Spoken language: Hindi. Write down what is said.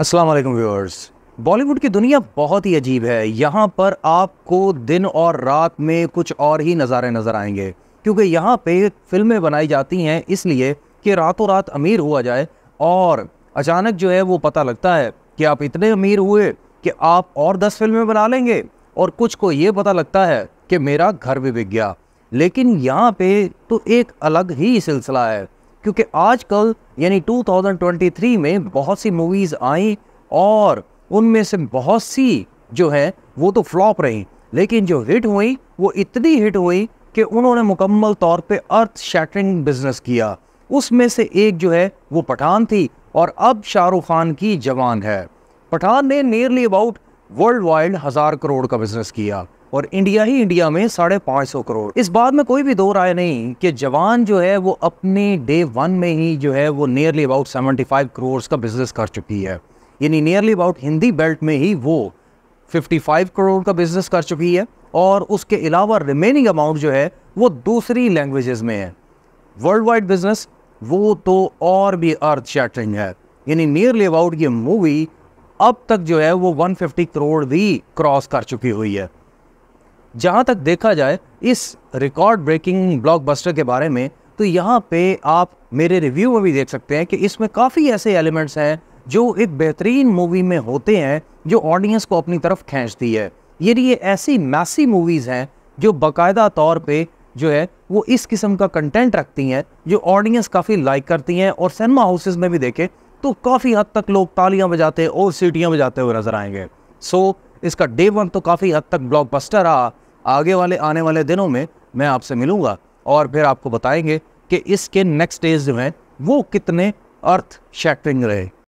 असलम व्यूअर्स बॉलीवुड की दुनिया बहुत ही अजीब है यहाँ पर आपको दिन और रात में कुछ और ही नज़ारे नज़र आएंगे क्योंकि यहाँ पे फिल्में बनाई जाती हैं इसलिए कि रातों रात अमीर हुआ जाए और अचानक जो है वो पता लगता है कि आप इतने अमीर हुए कि आप और दस फिल्में बना लेंगे और कुछ को ये पता लगता है कि मेरा घर भी बिक गया लेकिन यहाँ पे तो एक अलग ही सिलसिला है क्योंकि आजकल यानी 2023 में बहुत सी मूवीज़ आई और उनमें से बहुत सी जो है वो तो फ्लॉप रही लेकिन जो हिट हुई वो इतनी हिट हुई कि उन्होंने मुकम्मल तौर पे अर्थ शैटरिंग बिजनेस किया उसमें से एक जो है वो पठान थी और अब शाहरुख खान की जवान है पठान ने नियरली अबाउट वर्ल्ड वाइड हज़ार करोड़ का बिजनेस किया और इंडिया ही इंडिया में साढ़े पाँच सौ करोड़ इस बात में कोई भी दो राय नहीं कि जवान जो है वो अपने डे वन में ही जो है वो nearly about seventy five crore का बिजनेस कर चुकी है यानी नियरली अबाउट हिंदी बेल्ट में ही वो फिफ्टी फाइव करोड़ का बिजनेस कर चुकी है और उसके अलावा रिमेनिंग अमाउंट जो है वो दूसरी लैंग्वेजेस में है वर्ल्ड वाइड बिजनेस वो तो और भी अर्थ शैटरिंग है यानी नियरली अबाउट ये मूवी अब तक जो है वो 150 करोड़ भी क्रॉस कर चुकी हुई है जहाँ तक देखा जाए इस रिकॉर्ड ब्रेकिंग ब्लॉकबस्टर के बारे में तो यहाँ पे आप मेरे रिव्यू में भी देख सकते हैं कि इसमें काफ़ी ऐसे एलिमेंट्स हैं जो एक बेहतरीन मूवी में होते हैं जो ऑडियंस को अपनी तरफ खींचती है ये ये ऐसी मैसी मूवीज़ हैं जो बाकायदा तौर पे जो है वो इस किस्म का कंटेंट रखती हैं जो ऑडियंस काफ़ी लाइक करती हैं और सिनेमा हाउसेज में भी देखें तो काफ़ी हद तक लोग तालियाँ बजाते और सीटियाँ बजाते हुए नजर आएंगे सो so, इसका डे वन तो काफ़ी हद तक ब्लॉकबस्टर रहा आगे वाले आने वाले दिनों में मैं आपसे मिलूंगा और फिर आपको बताएंगे कि इसके नेक्स्ट डेज जो हैं वो कितने अर्थ शैटरिंग रहे